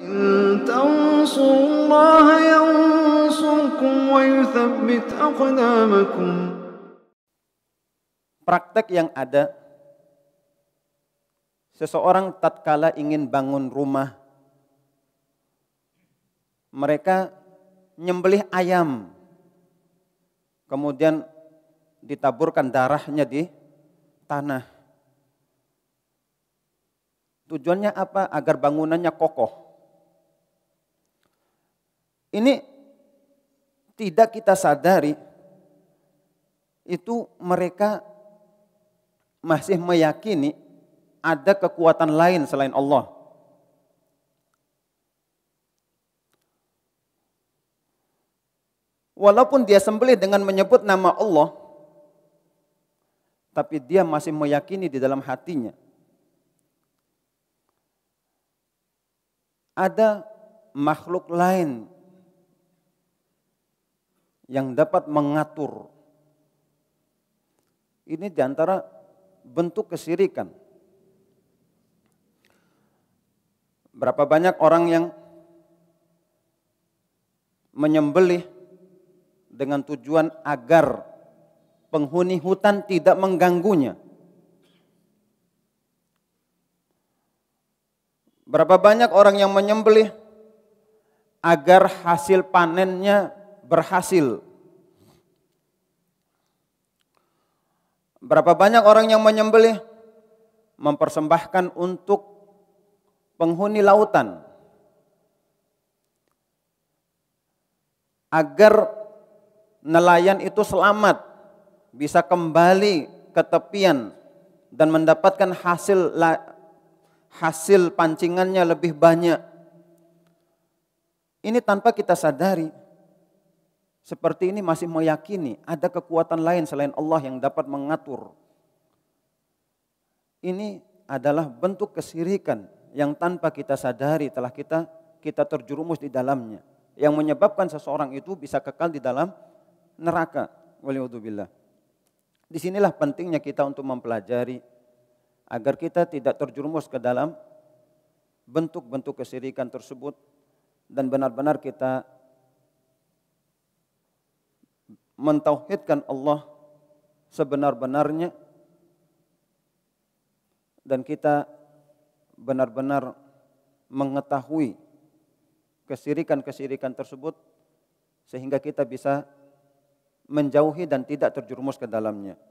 إن تنصروا الله ينصركم ويثبت Praktek yang ada Seseorang tatkala ingin bangun rumah Mereka nyembelih ayam Kemudian ditaburkan darahnya di tanah Tujuannya apa? Agar bangunannya kokoh ini tidak kita sadari itu mereka masih meyakini ada kekuatan lain selain Allah. Walaupun dia sembelih dengan menyebut nama Allah, tapi dia masih meyakini di dalam hatinya ada makhluk lain yang dapat mengatur. Ini diantara bentuk kesirikan. Berapa banyak orang yang menyembelih dengan tujuan agar penghuni hutan tidak mengganggunya. Berapa banyak orang yang menyembelih agar hasil panennya berhasil. Berapa banyak orang yang menyembelih mempersembahkan untuk penghuni lautan agar nelayan itu selamat bisa kembali ke tepian dan mendapatkan hasil hasil pancingannya lebih banyak. Ini tanpa kita sadari seperti ini masih meyakini ada kekuatan lain selain Allah yang dapat mengatur. Ini adalah bentuk kesirikan yang tanpa kita sadari telah kita kita terjerumus di dalamnya yang menyebabkan seseorang itu bisa kekal di dalam neraka. Waliyudzubillah. Disinilah pentingnya kita untuk mempelajari agar kita tidak terjerumus ke dalam bentuk-bentuk kesirikan tersebut dan benar-benar kita mentauhidkan Allah sebenar-benarnya dan kita benar-benar mengetahui kesirikan-kesirikan tersebut sehingga kita bisa menjauhi dan tidak terjerumus ke dalamnya.